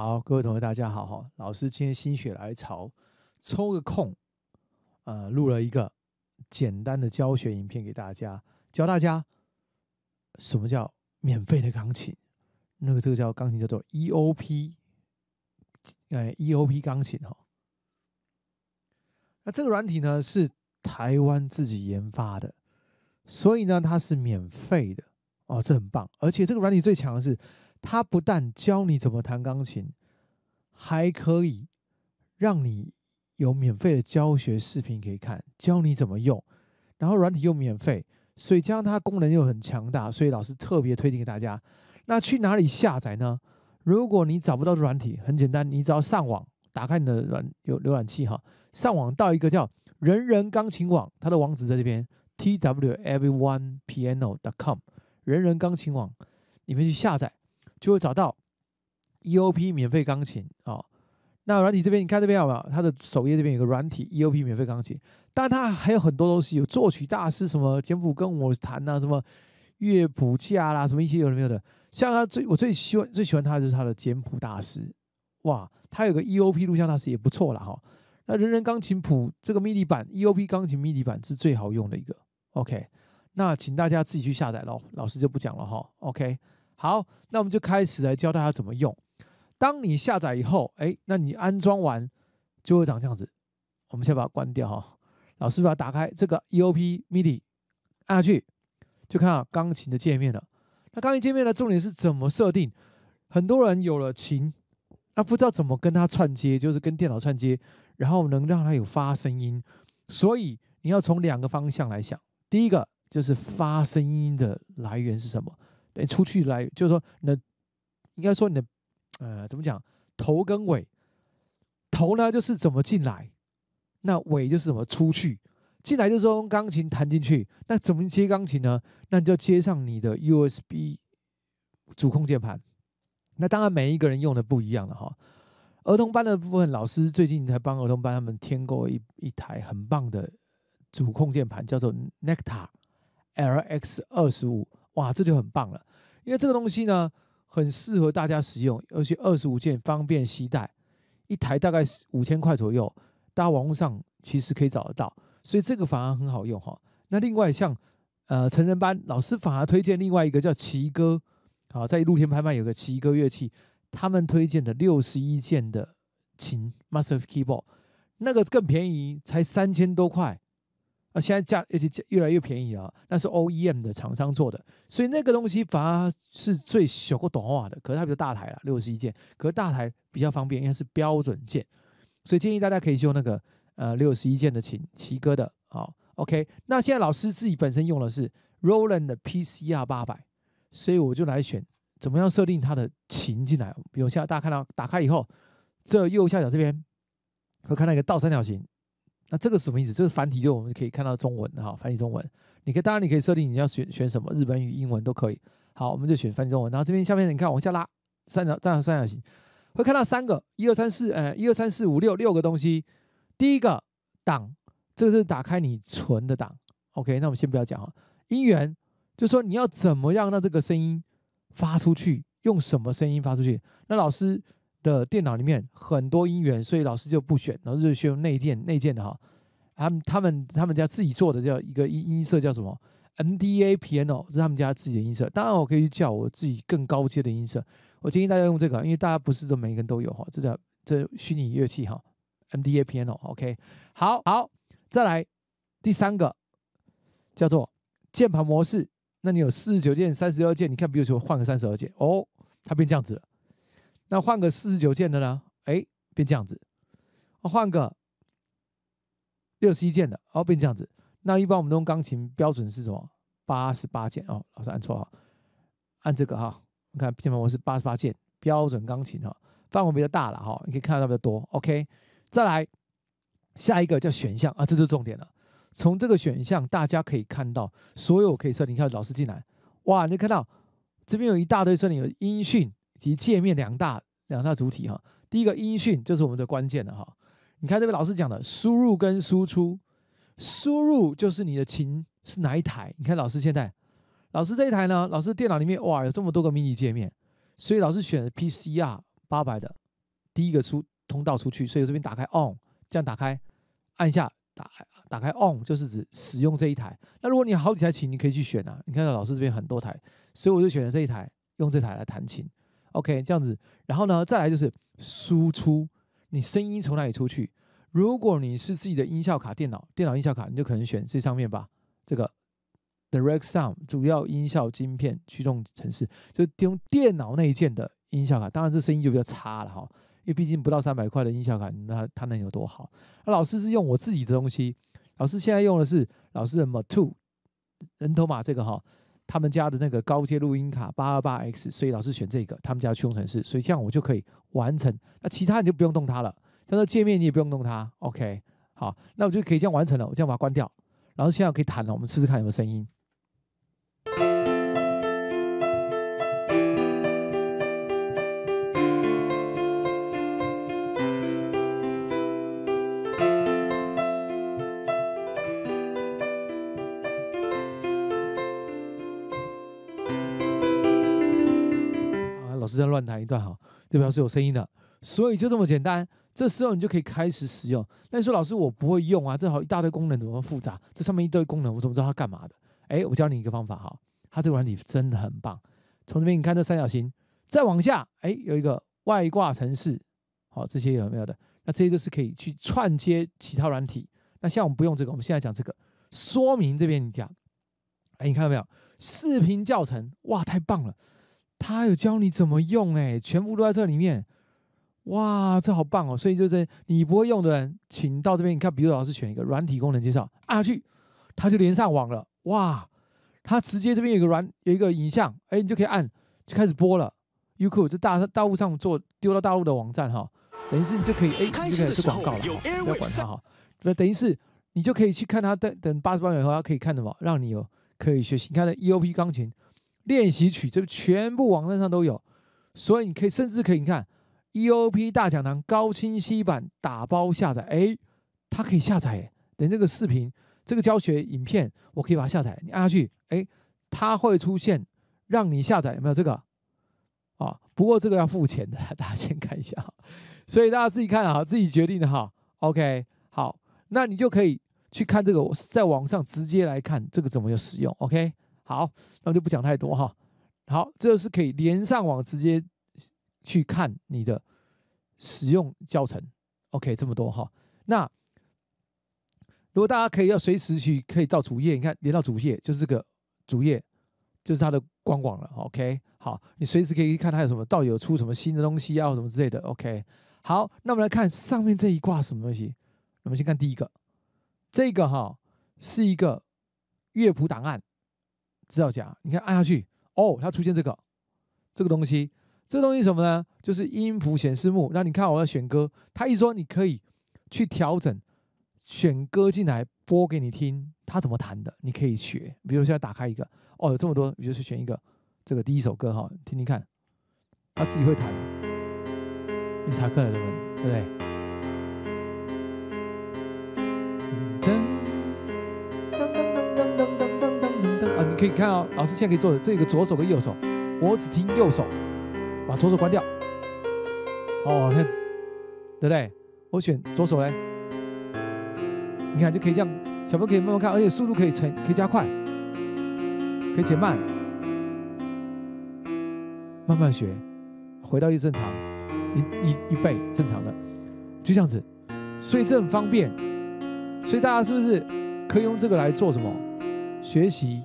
好，各位同学，大家好哈！老师今天心血来潮，抽个空，呃，录了一个简单的教学影片给大家，教大家什么叫免费的钢琴。那个这个叫钢琴，叫做 EOP，哎，EOP 钢琴哈。那这个软体呢是台湾自己研发的，所以呢它是免费的哦，这很棒。而且这个软体最强的是。它不但教你怎么弹钢琴，还可以让你有免费的教学视频可以看，教你怎么用，然后软体又免费，所以加上它功能又很强大，所以老师特别推荐给大家。那去哪里下载呢？如果你找不到软体，很简单，你只要上网，打开你的软有浏览器哈，上网到一个叫人人钢琴网，它的网址在这边 t w everyone piano dot com，人人钢琴网，你们去下载。就会找到 EOP 免费钢琴哦。那软体这边你看这边有没有？它的首页这边有个软体 EOP 免费钢琴，但它还有很多东西，有作曲大师什么简谱跟我弹呐，什么乐谱架啦，什么一些有的没有的。像他最我最喜欢最喜欢他的是他的简谱大师，哇，他有个 EOP 录像大师也不错啦哈。那人人钢琴谱这个 MIDI 版 EOP 钢琴 MIDI 版是最好用的一个。OK，那请大家自己去下载喽，老师就不讲了哈。OK。好，那我们就开始来教大家怎么用。当你下载以后，哎，那你安装完就会长这样子。我们先把它关掉哈。老师把它打开，这个 EOP MIDI 按下去，就看到钢琴的界面了。那钢琴界面呢，重点是怎么设定？很多人有了琴，那不知道怎么跟它串接，就是跟电脑串接，然后能让它有发声音。所以你要从两个方向来想。第一个就是发声音的来源是什么？你出去来，就是说，那应该说你的，呃，怎么讲？头跟尾，头呢就是怎么进来，那尾就是怎么出去。进来就是用钢琴弹进去，那怎么接钢琴呢？那你就接上你的 USB 主控键盘。那当然，每一个人用的不一样了哈。儿童班的部分，老师最近才帮儿童班他们添购一一台很棒的主控键盘，叫做 Necta r LX 二十五。哇，这就很棒了。因为这个东西呢，很适合大家使用，而且二十五件方便携带，一台大概五千块左右，大家网络上其实可以找得到，所以这个反而很好用哈。那另外像呃成人班老师反而推荐另外一个叫奇哥，好，在露天拍卖有个奇哥乐器，他们推荐的六十一件的琴 m a s t e r keyboard） 那个更便宜，才三千多块。现在价而且越来越便宜啊，那是 OEM 的厂商做的，所以那个东西反而是最小个短瓦的，可是它比较大台了，六十一件，可是大台比较方便，应该是标准件，所以建议大家可以用那个呃六十一件的琴，奇哥的，好，OK。那现在老师自己本身用的是 Roland 的 PCR 八百，所以我就来选怎么样设定它的琴进来，比如像大家看到打开以后，这右下角这边会看到一个倒三角形。那这个什么意思？这个繁体就我们可以看到中文哈，繁体中文。你可以当然你可以设定你要选选什么，日本语、英文都可以。好，我们就选繁体中文。然后这边下面你看往下拉，三角，这样三角形，会看到三个，一二三四，呃，一二三四五六六个东西。第一个档，这个是打开你存的档。OK，那我们先不要讲哈。音源，就说你要怎么样让这个声音发出去，用什么声音发出去？那老师。的电脑里面很多音源，所以老师就不选，老师就选内建内建的哈。他们他们他们家自己做的叫一个音音色叫什么？M D A Piano 是他们家自己的音色。当然我可以去叫我自己更高阶的音色。我建议大家用这个，因为大家不是说每个人都有哈。这叫这虚拟乐器哈，M D A Piano。OK，好，好，再来第三个叫做键盘模式。那你有四十九键、三十二键，你看，比如说换个三十二键，哦，它变这样子了。那换个四十九键的呢？哎，变这样子。换个六十一件的，哦，变这样子。那一般我们弄用钢琴标准是什么？八十八键哦，老师按错哈，按这个哈。你看键盘我是八十八键，标准钢琴哈，范围比较大了哈，你可以看到比较多。OK，再来下一个叫选项啊，这是重点了。从这个选项大家可以看到，所有可以设定你看老师进来，哇，你看到这边有一大堆设定，有音讯。及界面两大两大主体哈，第一个音讯就是我们的关键的哈。你看这位老师讲的输入跟输出，输入就是你的琴是哪一台？你看老师现在，老师这一台呢？老师电脑里面哇有这么多个迷你界面，所以老师选 P C R 八百的，第一个出通道出去，所以这边打开 On，这样打开，按一下打打开 On 就是指使用这一台。那如果你好几台琴，你可以去选啊。你看到老师这边很多台，所以我就选了这一台，用这台来弹琴。OK，这样子，然后呢，再来就是输出，你声音从哪里出去？如果你是自己的音效卡，电脑电脑音效卡，你就可能选这上面吧，这个 Direct Sound 主要音效晶片驱动程式，就用电脑内建的音效卡。当然，这声音就比较差了哈，因为毕竟不到三百块的音效卡，那它能有多好？那老师是用我自己的东西，老师现在用的是老师的 Matoo 人头马这个哈。他们家的那个高阶录音卡八二八 X，所以老师选这个，他们家驱动程式，所以这样我就可以完成。那其他你就不用动它了，它的界面你也不用动它。OK，好，那我就可以这样完成了。我这样把它关掉，然后现在可以弹了。我们试试看有没有声音。是在乱弹一段哈，这表示有声音的，所以就这么简单。这时候你就可以开始使用。那你说老师我不会用啊，这好一大堆功能，怎么复杂？这上面一堆功能，我怎么知道它干嘛的？哎，我教你一个方法哈，它这个软体真的很棒。从这边你看这三角形，再往下，哎，有一个外挂程式，好，这些有没有的？那这些都是可以去串接其他软体。那现在我们不用这个，我们现在讲这个说明这边你讲，哎，你看到没有？视频教程，哇，太棒了！他有教你怎么用，哎，全部都在这里面，哇，这好棒哦！所以就是你不会用的人，请到这边。你看，比如老师选一个软体功能介绍，按下去，他就连上网了，哇，他直接这边有个软有一个影像，哎，你就可以按就开始播了。u 酷这大大陆上做丢到大陆的网站哈，等于是你就可以哎就开始做广告了不要管它哈。那等于是你就可以去看他等等八十八秒以后他可以看什么，让你有可以学习。你看的 EOP 钢琴。练习曲就全部网站上都有，所以你可以甚至可以看 E O P 大讲堂高清晰版打包下载，哎，它可以下载，等这个视频这个教学影片，我可以把它下载，你按下去，哎，它会出现让你下载，有没有这个？啊，不过这个要付钱的，大家先看一下，所以大家自己看啊，自己决定的哈，OK，好，那你就可以去看这个，在网上直接来看这个怎么有使用，OK。好，那我就不讲太多哈。好，这是可以连上网直接去看你的使用教程。OK，这么多哈。那如果大家可以要随时去，可以到主页，你看连到主页就是这个主页，就是它的官网了。OK，好，你随时可以看它有什么到底有出什么新的东西啊，什么之类的。OK，好，那我们来看上面这一卦什么东西。我们先看第一个，这个哈是一个乐谱档案。知道夹，你看按下去，哦，它出现这个，这个东西，这东西什么呢？就是音符显示幕。那你看我要选歌，它一说你可以去调整，选歌进来播给你听，它怎么弹的，你可以学。比如现在打开一个，哦，有这么多，比如去选一个，这个第一首歌哈，听听看，它自己会弹，你查课的，对不对？可以看哦，老师现在可以做的这个左手跟右手，我只听右手，把左手关掉。哦，看，对不对？我选左手嘞，你看就可以这样，小朋友可以慢慢看，而且速度可以成，可以加快，可以减慢，慢慢学，回到一正常，一、一、一倍正常的，就这样子。所以这很方便，所以大家是不是可以用这个来做什么？学习。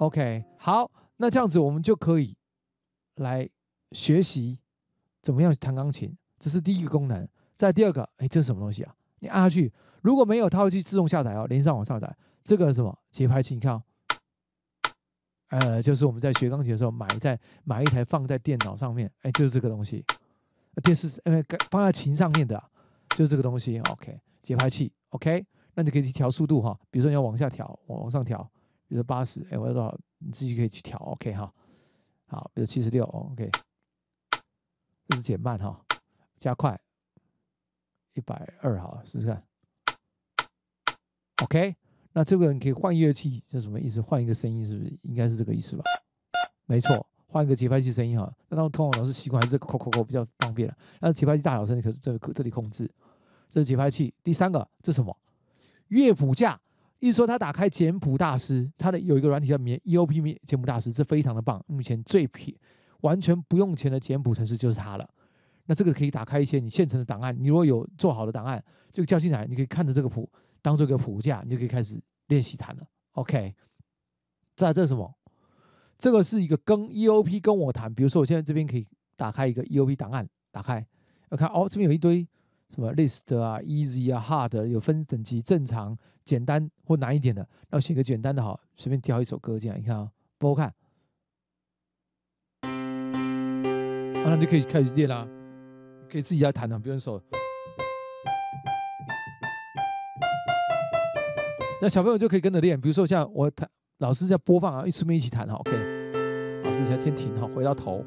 OK，好，那这样子我们就可以来学习怎么样弹钢琴。这是第一个功能。再第二个，哎，这是什么东西啊？你按下去，如果没有，它会去自动下载哦，连上网上载。这个什么节拍器？你看哦，呃，就是我们在学钢琴的时候买在买一台放在电脑上面，哎，就是这个东西。电视呃放在琴上面的，就是这个东西。OK，节拍器。OK，那你可以去调速度哈，比如说你要往下调，往往上调。比如八十，哎，我要多少？你自己可以去调。OK 哈，好，比如七十六。OK，这是减慢哈，加快一百二哈，试试看。OK，那这个你可以换乐器，这什么意思？换一个声音，是不是？应该是这个意思吧？没错，换一个节拍器声音哈。那当通常老师习惯还这扣扣扣比较方便了。那节拍器大小声，可是这这里控制。这是节拍器。第三个，这什么？乐谱架。一说他打开简谱大师，他的有一个软体叫免 EOP 免简谱大师，这非常的棒。目前最便完全不用钱的简谱程式就是它了。那这个可以打开一些你现成的档案，你如果有做好的档案，就叫进来，你可以看着这个谱，当做一个谱架，你就可以开始练习弹了。OK，在这是什么？这个是一个跟 EOP 跟我谈，比如说我现在这边可以打开一个 EOP 档案，打开，要看哦，这边有一堆。什么 list 啊，easy 啊，hard 有分等级，正常、简单或难一点的。那写个简单的好，随便挑一首歌这样，你看啊，播看。啊，那你可以开始练啦，可以自己来弹啊，不用手。那小朋友就可以跟着练，比如说像我弹，老师在播放啊，顺便一起弹哈，OK。老师先先停哈，回到头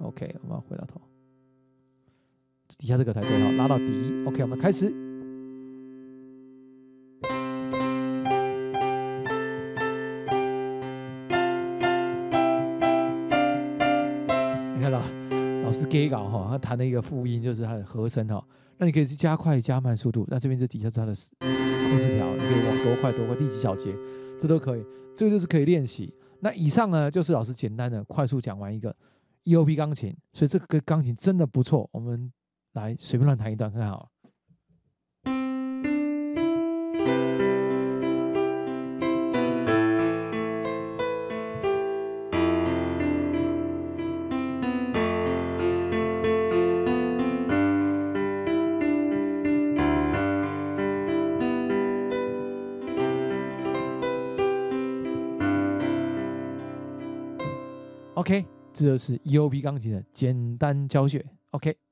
，OK，我们回到头。底下这个才对哈，拉到底。OK，我们开始。你看到老师给稿哈，他弹的一个副音就是他的和声哈。那你可以去加快、加慢速度。那这边这底下是它的控制条，你可以往多快、多快，第几小节，这都可以。这个就是可以练习。那以上呢，就是老师简单的快速讲完一个 EOP 钢琴。所以这个钢琴真的不错，我们。来，随便乱弹一段看看好。OK，这就是 EOP 钢琴的简单教学。OK。